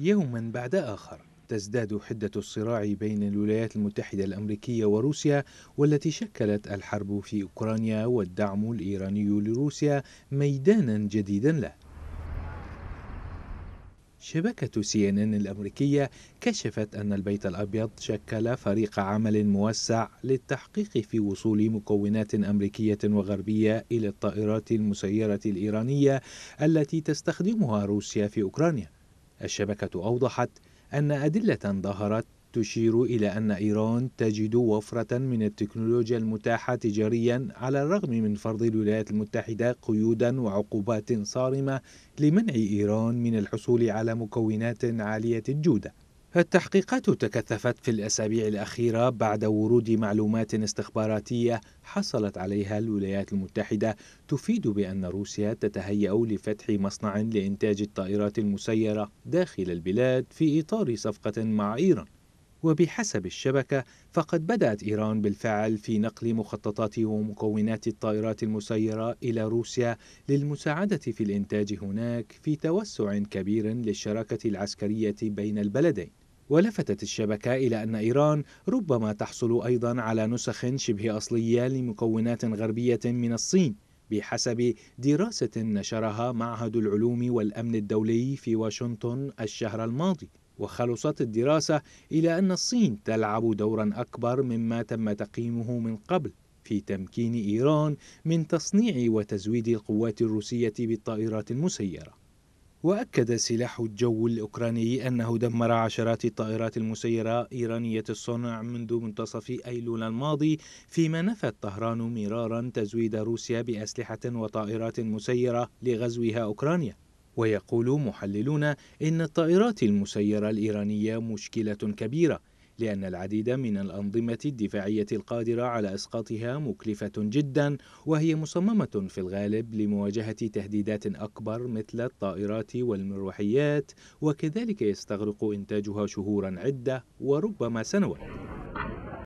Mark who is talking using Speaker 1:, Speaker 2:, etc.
Speaker 1: يوما بعد آخر تزداد حدة الصراع بين الولايات المتحدة الأمريكية وروسيا والتي شكلت الحرب في أوكرانيا والدعم الإيراني لروسيا ميدانا جديدا له شبكة سي ان ان الأمريكية كشفت أن البيت الأبيض شكل فريق عمل موسع للتحقيق في وصول مكونات أمريكية وغربية إلى الطائرات المسيرة الإيرانية التي تستخدمها روسيا في أوكرانيا الشبكة أوضحت أن أدلة ظهرت تشير إلى أن إيران تجد وفرة من التكنولوجيا المتاحة تجاريا على الرغم من فرض الولايات المتحدة قيودا وعقوبات صارمة لمنع إيران من الحصول على مكونات عالية الجودة التحقيقات تكثفت في الأسابيع الأخيرة بعد ورود معلومات استخباراتية حصلت عليها الولايات المتحدة تفيد بأن روسيا تتهيأ لفتح مصنع لإنتاج الطائرات المسيرة داخل البلاد في إطار صفقة مع إيران وبحسب الشبكة فقد بدأت إيران بالفعل في نقل مخططات ومكونات الطائرات المسيرة إلى روسيا للمساعدة في الإنتاج هناك في توسع كبير للشراكة العسكرية بين البلدين ولفتت الشبكة إلى أن إيران ربما تحصل أيضا على نسخ شبه أصلية لمكونات غربية من الصين بحسب دراسة نشرها معهد العلوم والأمن الدولي في واشنطن الشهر الماضي وخلصت الدراسة إلى أن الصين تلعب دورا أكبر مما تم تقييمه من قبل في تمكين إيران من تصنيع وتزويد القوات الروسية بالطائرات المسيرة وأكد سلاح الجو الأوكراني أنه دمر عشرات الطائرات المسيرة إيرانية الصنع منذ منتصف أيلول الماضي فيما نفت طهران مرارا تزويد روسيا بأسلحة وطائرات مسيرة لغزوها أوكرانيا ويقول محللون إن الطائرات المسيرة الإيرانية مشكلة كبيرة لأن العديد من الأنظمة الدفاعية القادرة على إسقاطها مكلفة جدا وهي مصممة في الغالب لمواجهة تهديدات أكبر مثل الطائرات والمروحيات وكذلك يستغرق إنتاجها شهورا عدة وربما سنوات